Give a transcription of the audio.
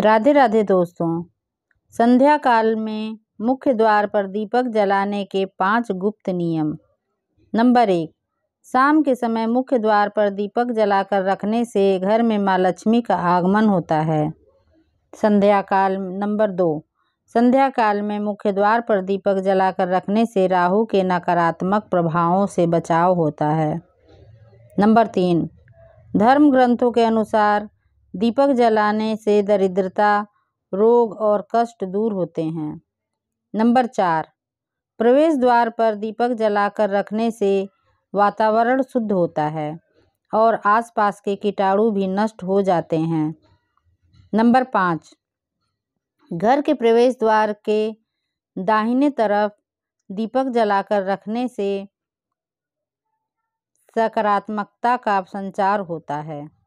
राधे राधे दोस्तों संध्या काल में मुख्य द्वार पर दीपक जलाने के पांच गुप्त नियम नंबर एक शाम के समय मुख्य द्वार पर दीपक जलाकर रखने से घर में माँ लक्ष्मी का आगमन होता है संध्या काल नंबर दो संध्या काल में मुख्य द्वार पर दीपक जलाकर रखने से राहु के नकारात्मक प्रभावों से बचाव होता है नंबर तीन धर्म ग्रंथों के अनुसार दीपक जलाने से दरिद्रता रोग और कष्ट दूर होते हैं नंबर चार प्रवेश द्वार पर दीपक जलाकर रखने से वातावरण शुद्ध होता है और आसपास के कीटाणु भी नष्ट हो जाते हैं नंबर पाँच घर के प्रवेश द्वार के दाहिने तरफ दीपक जलाकर रखने से सकारात्मकता का संचार होता है